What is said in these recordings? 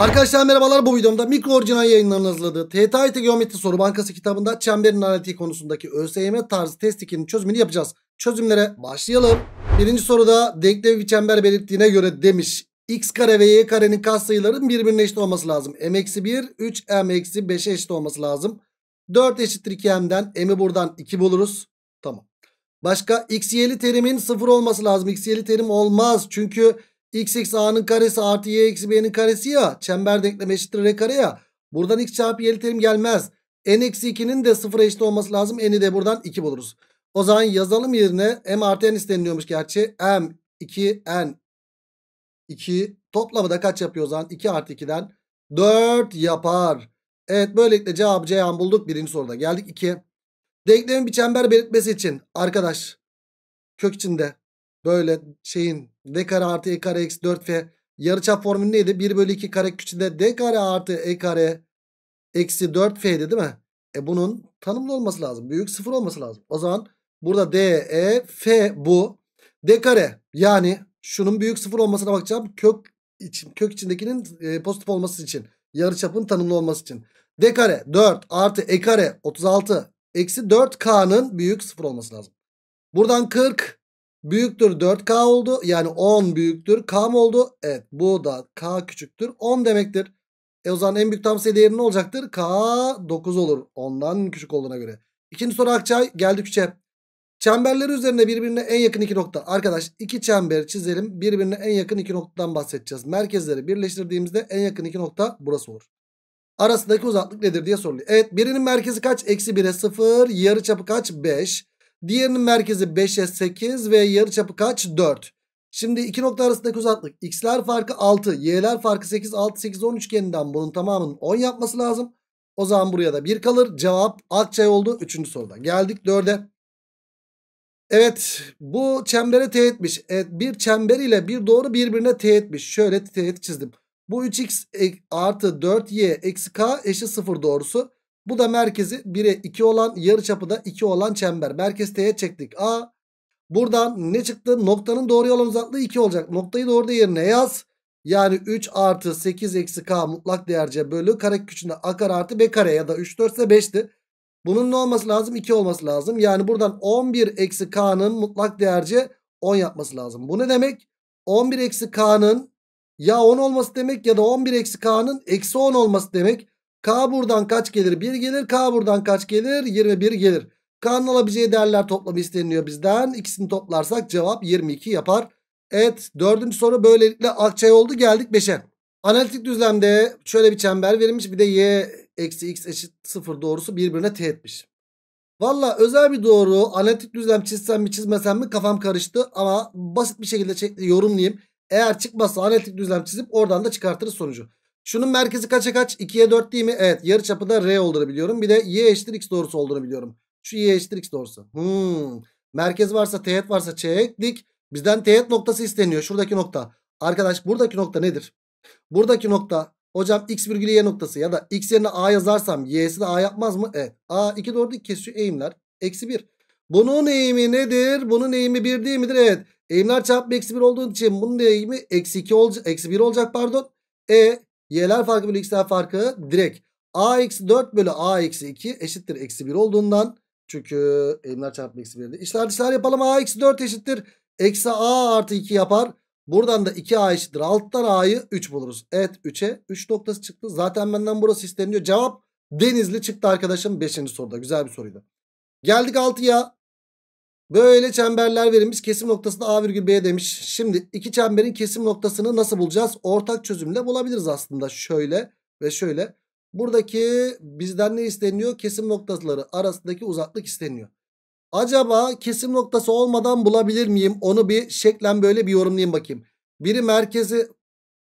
Arkadaşlar merhabalar bu videomda mikro orijinal yayınlarının hazırladığı TTIT Geometri Soru Bankası kitabında çemberin analitiği konusundaki ÖSYM tarzı test 2'nin çözümünü yapacağız. Çözümlere başlayalım. Birinci soruda denklevi bir çember belirttiğine göre demiş x kare ve y karenin katsayıların birbirine eşit olması lazım. m eksi 1 3m eksi 5'e eşit olması lazım. 4 eşittir 2m'den m'i buradan 2 buluruz. Tamam. Başka x y'li terimin 0 olması lazım. x y'li terim olmaz çünkü x x a'nın karesi artı y eksi b'nin karesi ya. Çember denklemi eşittir r kare ya. Buradan x çarpı y'li terim gelmez. n eksi 2'nin de sıfıra eşit olması lazım. n'i de buradan 2 buluruz. O zaman yazalım yerine m artı n isteniliyormuş gerçi. m 2 n 2 toplamı da kaç yapıyor o zaman? 2 artı 2'den 4 yapar. Evet böylelikle cevabı Ceyhan bulduk. Birinci soruda geldik 2'ye. Denklemin bir çember belirtmesi için arkadaş kök içinde böyle şeyin d kare artı e kare eksi 4 f yarıçap formülü neydi? 1 bölü 2 kare küçüğünde d kare artı e kare eksi 4 f'di değil mi? E bunun tanımlı olması lazım. Büyük sıfır olması lazım. O zaman burada d e f bu d kare yani şunun büyük sıfır olmasına bakacağım. Kök için, kök içindekinin e, pozitif olması için. Yarıçapın tanımlı olması için. D kare 4 artı E kare 36 eksi 4K'nın büyük sıfır olması lazım. Buradan 40 büyüktür 4K oldu. Yani 10 büyüktür K mı oldu? Evet bu da K küçüktür 10 demektir. E o zaman en büyük tam sayı değeri ne olacaktır? K 9 olur. Ondan küçük olduğuna göre. İkinci soru Akçay geldik üçe. Çemberleri üzerinde birbirine en yakın iki nokta. Arkadaş iki çember çizelim. Birbirine en yakın iki noktadan bahsedeceğiz. Merkezleri birleştirdiğimizde en yakın iki nokta burası olur. Arasındaki uzaklık nedir diye soruluyor. Evet birinin merkezi kaç? Eksi 1'e 0. Yarı çapı kaç? 5. Diğerinin merkezi 5'e 8 ve yarı çapı kaç? 4. Şimdi iki nokta arasındaki uzaklık x'ler farkı 6, y'ler farkı 8, 6, 8, 10 üçgeninden bunun tamamının 10 yapması lazım. O zaman buraya da 1 kalır. Cevap Akçay oldu 3. soruda. Geldik 4'e. Evet bu çembere teğetmiş. Evet, bir çember ile bir doğru birbirine teğetmiş. Şöyle teğet çizdim. Bu 3x e, artı 4y eksi k eşit 0 doğrusu. Bu da merkezi 1'e 2 olan yarıçapı da 2 olan çember. Merkez T'ye çektik. A. Buradan ne çıktı? Noktanın doğru yalan uzaklığı 2 olacak. Noktayı doğru yerine yaz. Yani 3 artı 8 eksi k mutlak değerce bölü karek içinde a kare artı b kare ya da 3 4 ise 5'ti. Bunun ne olması lazım? 2 olması lazım. Yani buradan 11 eksi k'nın mutlak değerce 10 yapması lazım. Bu ne demek? 11 eksi k'nın ya 10 olması demek ya da 11 eksi k'nın eksi 10 olması demek. K buradan kaç gelir? 1 gelir. K buradan kaç gelir? 21 gelir. K'nın alabileceği değerler toplamı isteniliyor bizden. İkisini toplarsak cevap 22 yapar. Evet dördüncü soru böylelikle akçay oldu geldik 5'e. Analitik düzlemde şöyle bir çember verilmiş bir de y eksi x eşit 0 doğrusu birbirine teğetmiş. Valla özel bir doğru analitik düzlem çizsem mi çizmesem mi kafam karıştı ama basit bir şekilde yorumlayayım. Eğer çıkmazsa analitik düzlem çizip oradan da çıkartırız sonucu. Şunun merkezi kaça kaç? 2'ye 4 değil mi? Evet yarı çapı da R olduğunu biliyorum. Bir de Y eşittir X doğrusu olduğunu biliyorum. Şu Y eşittir X doğrusu. Hmm. Merkez varsa teğet varsa dik. Bizden teğet noktası isteniyor. Şuradaki nokta. Arkadaş buradaki nokta nedir? Buradaki nokta hocam x virgülü y noktası ya da x yerine a yazarsam y'si de a yapmaz mı? Evet. A 2 doğru dik kesiyor eğimler. Eksi 1. Bunun eğimi nedir? Bunun eğimi 1 değil midir? Evet. Eğimler çarpı eksi 1 olduğu için bunun eğimi eksi 2 olacak. Eksi 1 olacak pardon. E Y'ler farkı bölü x'ler farkı direkt a eksi 4 bölü a eksi 2 eşittir eksi 1 olduğundan. Çünkü elimler çarpma eksi 1'de. İşler dışlar yapalım a eksi 4 eşittir. Eksi a artı 2 yapar. Buradan da 2a eşittir. Alttan a'yı 3 buluruz. Evet 3'e 3 noktası çıktı. Zaten benden burası isteniyor. Cevap Denizli çıktı arkadaşım 5. soruda. Güzel bir soruydu. Geldik 6'ya. Böyle çemberler verilmiş. Kesim noktasında A virgül B demiş. Şimdi iki çemberin kesim noktasını nasıl bulacağız? Ortak çözümle bulabiliriz aslında. Şöyle ve şöyle. Buradaki bizden ne isteniyor? Kesim noktaları arasındaki uzaklık isteniyor. Acaba kesim noktası olmadan bulabilir miyim? Onu bir şeklen böyle bir yorumlayayım bakayım. Biri merkezi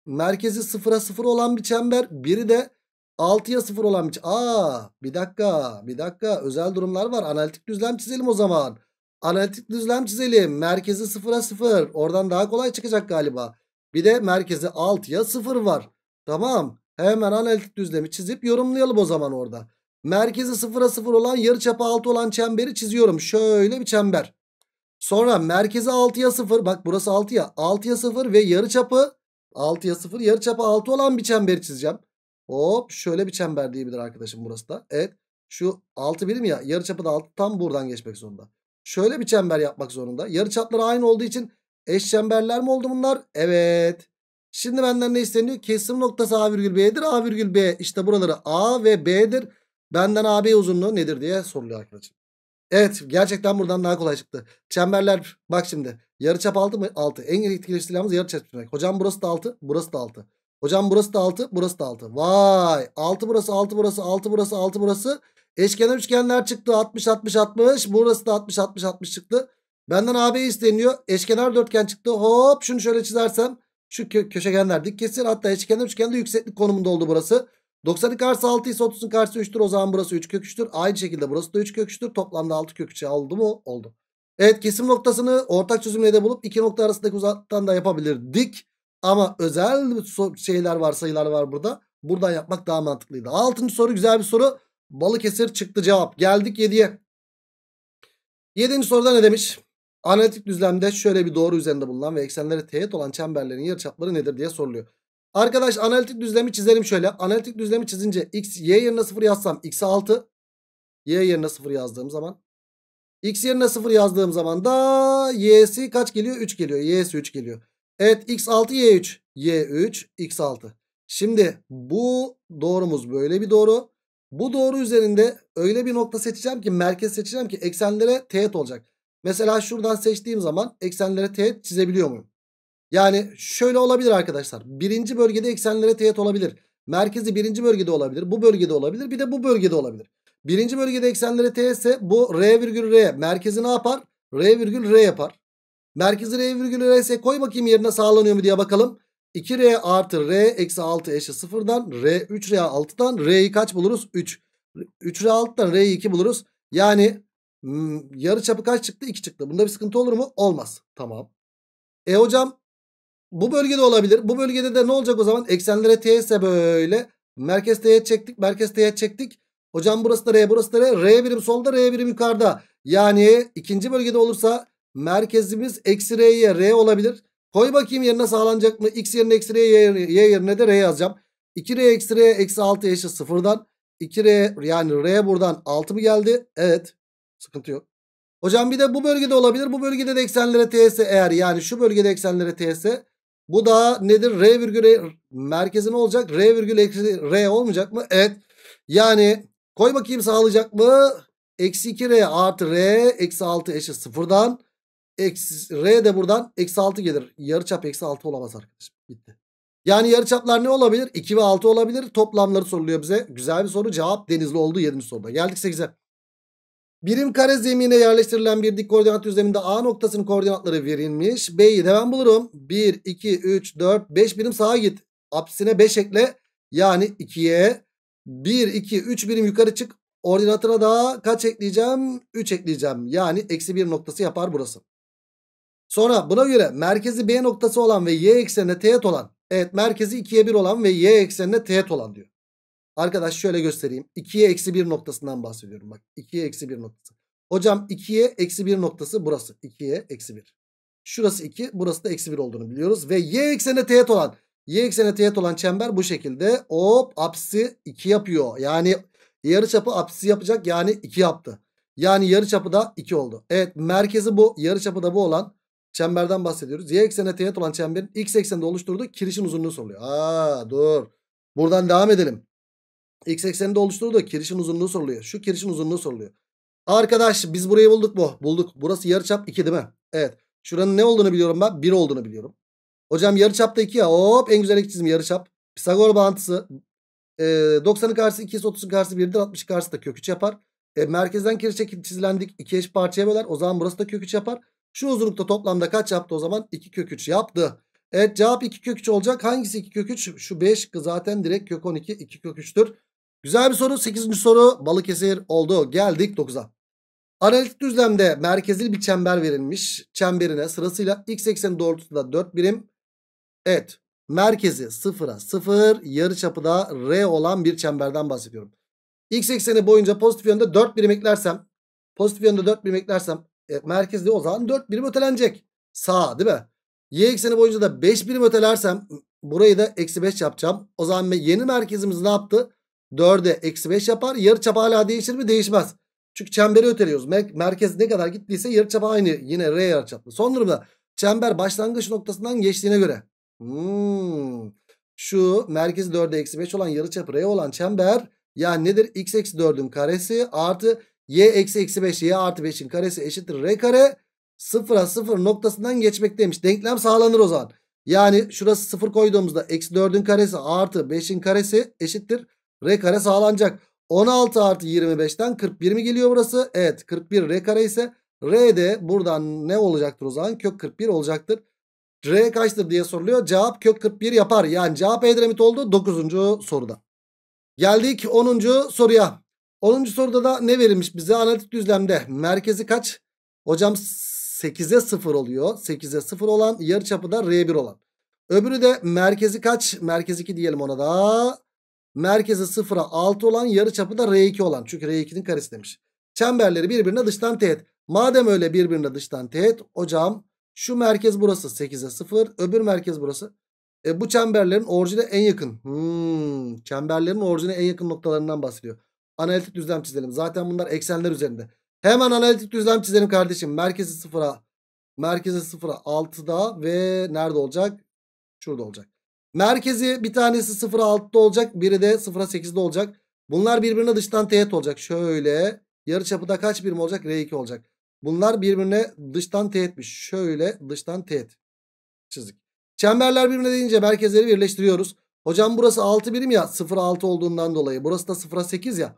merkezi sıfıra sıfır olan bir çember. Biri de altıya sıfır olan bir Aa bir dakika bir dakika özel durumlar var. Analitik düzlem çizelim o zaman. Analitik düzlem çizelim. Merkezi 0'a 0. Oradan daha kolay çıkacak galiba. Bir de merkezi 6'ya 0 var. Tamam. Hemen analitik düzlemi çizip yorumlayalım o zaman orada. Merkezi 0'a 0 olan yarıçapı 6 olan çemberi çiziyorum. Şöyle bir çember. Sonra merkezi 6'ya 0. Bak burası 6'ya. 6'ya 0 ve yarıçapı 6'ya 0. Yarıçapı 6 olan bir çemberi çizeceğim. Hop şöyle bir çember diyebilir arkadaşım burası da. Evet. Şu 6 birim ya yarıçapı da 6 tam buradan geçmek zorunda şöyle bir çember yapmak zorunda. Yarı çapları aynı olduğu için eş çemberler mi oldu bunlar? Evet. Şimdi benden ne isteniyor? Kesim noktası A virgül B'dir. A virgül B işte buraları A ve B'dir. Benden AB uzunluğu nedir diye soruluyor arkadaşım. Evet gerçekten buradan daha kolay çıktı. Çemberler bak şimdi yarıçap 6 mı? 6. En etkili silahımız yarıçap. Hocam burası da 6 burası da 6. Hocam burası da 6 burası da 6. Vay 6 burası 6 burası 6 burası 6 burası. Eşkenar üçgenler çıktı 60 60 60. Burası da 60 60 60 çıktı. Benden AB isteniyor. Eşkenar dörtgen çıktı. Hop şunu şöyle çizersem şu kö köşegenler dik kesir. Hatta eşkenar üçgende yükseklik konumunda oldu burası. 90'ın karşısı 6 ise 30'un karşısı 3'tür. O zaman burası 3 kök Aynı şekilde burası da 3 kök Toplamda 6 kök oldu mu? Oldu. Evet kesim noktasını ortak çözümle de bulup iki nokta arasındaki uzaktan da yapabilirdik. Ama özel şeyler var sayılar var burada. Buradan yapmak daha mantıklıydı. Altıncı soru güzel bir soru. Balıkesir çıktı cevap. Geldik 7'ye. 7. soruda ne demiş? Analitik düzlemde şöyle bir doğru üzerinde bulunan ve eksenlere teğet olan çemberlerin yarıçapları nedir diye soruluyor. Arkadaş analitik düzlemi çizelim şöyle. Analitik düzlemi çizince x y yerine 0 yazsam x 6. Y yerine 0 yazdığım zaman. X yerine 0 yazdığım zaman da y'si kaç geliyor? 3 geliyor. Y'si 3 geliyor. Evet x6 y3. y3 x6. Şimdi bu doğrumuz böyle bir doğru. Bu doğru üzerinde öyle bir nokta seçeceğim ki merkez seçeceğim ki eksenlere teğet olacak. Mesela şuradan seçtiğim zaman eksenlere teğet çizebiliyor muyum? Yani şöyle olabilir arkadaşlar. Birinci bölgede eksenlere teğet olabilir. Merkezi birinci bölgede olabilir. Bu bölgede olabilir. Bir de bu bölgede olabilir. Birinci bölgede eksenlere teğetse bu R virgül R. Merkezi ne yapar? R virgül R yapar. Merkezi R virgülü RS koy bakayım yerine sağlanıyor mu diye bakalım. 2R artı R eksi 6 eşit sıfırdan R 3R 6'dan R'yi kaç buluruz? 3. 3R 6'dan R'yi 2 buluruz. Yani hmm, yarı çapı kaç çıktı? 2 çıktı. Bunda bir sıkıntı olur mu? Olmaz. Tamam. E hocam bu bölgede olabilir. Bu bölgede de ne olacak o zaman? Eksenlere T ise böyle. Merkez T'ye çektik. Merkez T'ye çektik. Hocam burası da R burası da R. R birim solda R birim yukarıda. Yani ikinci bölgede olursa Merkezimiz eksi R'ye R olabilir. Koy bakayım yerine sağlanacak mı? X yerine eksi R, Y yerine de R yazacağım. 2R eksi R eksi 6 eşit sıfırdan. 2R yani R buradan 6 mı geldi? Evet. Sıkıntı yok. Hocam bir de bu bölgede olabilir. Bu bölgede de eksenlere TS eğer yani şu bölgede eksenlere TS. Bu da nedir? R virgül R e, merkezi ne olacak? R virgül eksi R olmayacak mı? Evet. Yani koy bakayım sağlayacak mı? Eksi 2R artı R eksi 6 eşit sıfırdan. Eksi, R de buradan eksi 6 gelir. Yarıçap eksi 6 olamaz arkadaşım. Bitti. Yani yarıçaplar ne olabilir? 2 ve 6 olabilir. Toplamları soruluyor bize. Güzel bir soru. Cevap denizli oldu 7. soruda. Geldik 8'e. Birim kare zemine yerleştirilen bir dik koordinat düzleminde A noktasının koordinatları verilmiş. B'yi de ben bulurum. 1, 2, 3, 4, 5 birim sağa git. Apsine 5 ekle. Yani 2'ye 1, 2, 3 birim yukarı çık. Ordinatına daha kaç ekleyeceğim? 3 ekleyeceğim. Yani eksi 1 noktası yapar burası. Sonra buna göre merkezi B noktası olan ve Y eksenine teğet olan. Evet merkezi 2'ye 1 olan ve Y eksenine teğet olan diyor. Arkadaş şöyle göstereyim. 2'ye eksi 1 noktasından bahsediyorum. Bak 2'ye eksi 1 noktası. Hocam 2'ye eksi 1 noktası burası. 2'ye eksi 1. Şurası 2 burası da eksi 1 olduğunu biliyoruz. Ve y eksenine teğet olan y eksenine teğet olan çember bu şekilde. Hop apsi 2 yapıyor. Yani yarı çapı apsi yapacak yani 2 yaptı. Yani yarı çapı da 2 oldu. Evet merkezi bu yarı çapı da bu olan çemberden bahsediyoruz. Y eksenine teğet olan çemberin x ekseninde oluşturduğu kirişin uzunluğu soruluyor. Aa dur. Buradan devam edelim. X ekseninde oluşturduğu kirişin uzunluğu soruluyor. Şu kirişin uzunluğu soruluyor. Arkadaş biz burayı bulduk mu? Bulduk. Burası yarıçap 2 değil mi? Evet. Şuranın ne olduğunu biliyorum ben. 1 olduğunu biliyorum. Hocam yarıçap da 2 ya. Hop en güzel ek çizim yarıçap. Pisagor bağıntısı e, 90'ın karşısı 2 30'un karşısı 1'dir. 60'ın karşısı da kök 3 yapar. E, merkezden kere çekim çizilendik. 2 eş parçaya böler. O zaman burası da kök 3 yapar. Şu uzunlukta toplamda kaç yaptı o zaman? 2 kök 3 yaptı. Evet cevap 2 kök 3 olacak. Hangisi 2 kök 3? Şu 5 zaten direkt kök 12 2 kök 3'tür. Güzel bir soru. 8. soru Balıkesir oldu. Geldik 9'a. Analitik düzlemde merkezli bir çember verilmiş. Çemberine sırasıyla x ekseni doğrultusunda 4 birim. Evet. Merkezi 0'a 0 yarıçapı da R olan bir çemberden bahsediyorum. X ekseni boyunca pozitif yönde 4 birim eklersem pozitif yönde 4 birim eklersem e, merkezde o zaman 4 birim ötelenecek. Sağ değil mi? Y ekseni boyunca da 5 birim ötelersem burayı da eksi 5 yapacağım. O zaman yeni merkezimiz ne yaptı? 4'e eksi 5 yapar. yarı Yarıçap hala değişir mi? Değişmez. Çünkü çemberi öteliyoruz. merkez ne kadar gittiyse yarı yarıçap aynı. Yine R yarı çaplı. Son durumda çember başlangıç noktasından geçtiğine göre. Hmm. Şu merkez 4'e eksi 5 olan yarı çap R olan çember yani nedir? X eksi 4'ün karesi artı y eksi eksi 5 y artı 5'in karesi eşittir r kare sıfıra sıfır noktasından geçmek demiş Denklem sağlanır o zaman. Yani şurası sıfır koyduğumuzda eksi 4'ün karesi artı 5'in karesi eşittir r kare sağlanacak. 16 artı 25'ten 41 mi geliyor burası? Evet 41 r kare ise r de buradan ne olacaktır o zaman? Kök 41 olacaktır. R kaçtır diye soruluyor. Cevap kök 41 yapar. Yani cevap Edremit oldu 9. soruda. Geldik 10. soruya. 10. soruda da ne verilmiş bize? Analitik düzlemde merkezi kaç? Hocam 8'e 0 oluyor. 8'e 0 olan yarıçapı da R1 olan. Öbürü de merkezi kaç? Merkez 2 diyelim ona da. Merkezi 0'a 6 olan yarıçapı da R2 olan. Çünkü R2'nin karesi demiş. Çemberleri birbirine dıştan teğet. Madem öyle birbirine dıştan teğet hocam şu merkez burası 8'e 0 öbür merkez burası. E, bu çemberlerin orijine en yakın. Hmm, çemberlerin orijine en yakın noktalarından bahsediyor. Analitik düzlem çizelim. Zaten bunlar eksenler üzerinde. Hemen analitik düzlem çizelim kardeşim. Merkezi sıfıra. Merkezi sıfıra 6'da ve nerede olacak? Şurada olacak. Merkezi bir tanesi sıfıra 6'da olacak. Biri de sıfıra 8'de olacak. Bunlar birbirine dıştan teğet olacak. Şöyle yarıçapıda kaç birim olacak? R2 olacak. Bunlar birbirine dıştan teğetmiş. Şöyle dıştan teğet. çizdik. Çemberler birbirine deyince merkezleri birleştiriyoruz. Hocam burası 6 birim ya 0 6 olduğundan dolayı. Burası da 0 8 ya.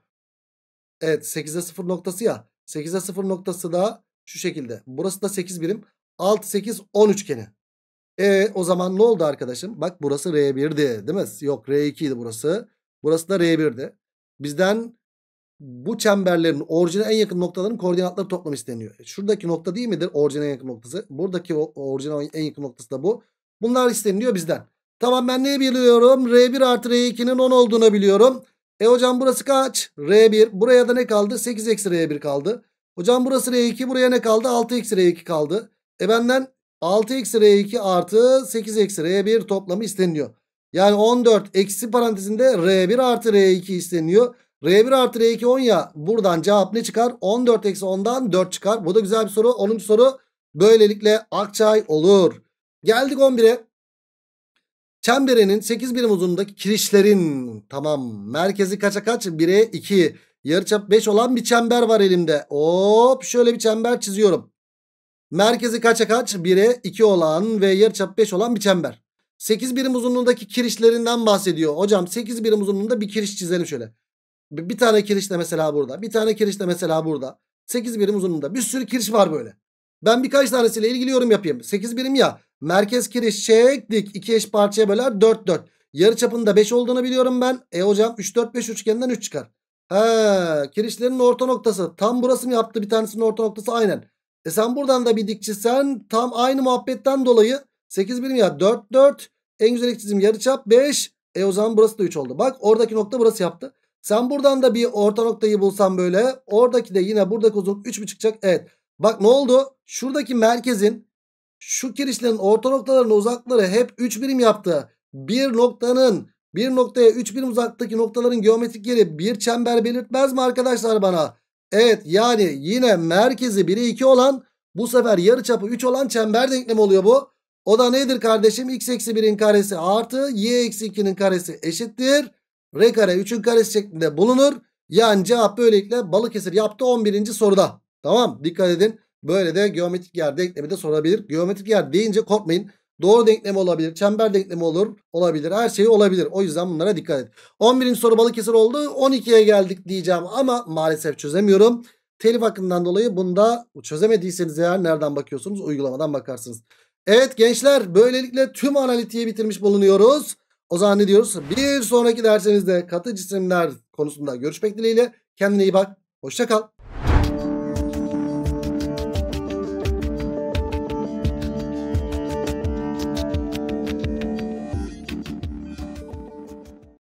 Evet 8'e 0 noktası ya. 8'e 0 noktası da şu şekilde. Burası da 8 birim. 6 8 10 üçgeni. E o zaman ne oldu arkadaşım? Bak burası R1'di değil mi? Yok R2 idi burası. Burası da R1'di. Bizden bu çemberlerin orijine en yakın noktaların koordinatları toplam isteniyor. E, şuradaki nokta değil midir? Orijine en yakın noktası. Buradaki orijine en yakın noktası da bu. Bunlar isteniliyor bizden. Tamam ben ne biliyorum? R1 artı R2'nin 10 olduğunu biliyorum. E hocam burası kaç? R1. Buraya da ne kaldı? 8 eksi R1 kaldı. Hocam burası R2. Buraya ne kaldı? 6 eksi R2 kaldı. E benden 6 eksi R2 artı 8 eksi R1 toplamı isteniyor Yani 14 eksi parantezinde R1 artı R2 isteniyor. R1 artı R2 10 ya buradan cevap ne çıkar? 14 eksi 10'dan 4 çıkar. Bu da güzel bir soru. 10. soru böylelikle Akçay olur. Geldik 11'e. Çemberenin 8 birim uzunluğundaki kirişlerin tamam merkezi kaça kaç? 1'e 2 yarıçap 5 olan bir çember var elimde. Hop şöyle bir çember çiziyorum. Merkezi kaça kaç? 1'e 2 olan ve yarıçap 5 olan bir çember. 8 birim uzunluğundaki kirişlerinden bahsediyor. Hocam 8 birim uzunluğunda bir kiriş çizelim şöyle. Bir tane kiriş de mesela burada. Bir tane kiriş de mesela burada. 8 birim uzunluğunda bir sürü kiriş var böyle. Ben birkaç tanesiyle ilgili yorum yapayım. 8 birim ya. Merkez kiriş çektik. 2 eş parçaya böler 4 4. Yarı çapında 5 olduğunu biliyorum ben. E hocam 3 4 5 üçgeninden 3 çıkar. Ha, kirişlerin orta noktası. Tam burası mı yaptı bir tanesinin orta noktası aynen. E sen buradan da bir dikçi tam aynı muhabbetten dolayı 8 birim ya 4 4. En güzel çizim yarıçap 5. E o zaman burası da 3 oldu. Bak oradaki nokta burası yaptı. Sen buradan da bir orta noktayı bulsan böyle. Oradaki de yine buradaki uzunluk 3 mü çıkacak? Evet. Bak ne oldu? Şuradaki merkezin şu kirişlerin orta noktalarının uzakları hep 3 birim yaptı. Bir noktanın bir noktaya 3 birim uzaktaki noktaların geometrik yeri bir çember belirtmez mi arkadaşlar bana? Evet yani yine merkezi 1'e 2 olan bu sefer yarıçapı 3 olan çember denklemi oluyor bu. O da nedir kardeşim? x eksi 1'in karesi artı y eksi 2'nin karesi eşittir. R kare 3'ün karesi şeklinde bulunur. Yani cevap böylelikle balık Balıkesir yaptı 11. soruda. Tamam dikkat edin. Böyle de geometrik yer denklemi de sorabilir. Geometrik yer deyince korkmayın. Doğru denklemi olabilir. Çember denklemi olur. Olabilir. Her şey olabilir. O yüzden bunlara dikkat et. 11. soru Balıkesir oldu. 12'ye geldik diyeceğim ama maalesef çözemiyorum. Telif hakkından dolayı bunda çözemediyseniz eğer nereden bakıyorsunuz? Uygulamadan bakarsınız. Evet gençler böylelikle tüm analitiği bitirmiş bulunuyoruz. O zaman ne diyoruz? Bir sonraki dersimizde katı cisimler konusunda görüşmek dileğiyle. Kendine iyi bak. hoşçakal.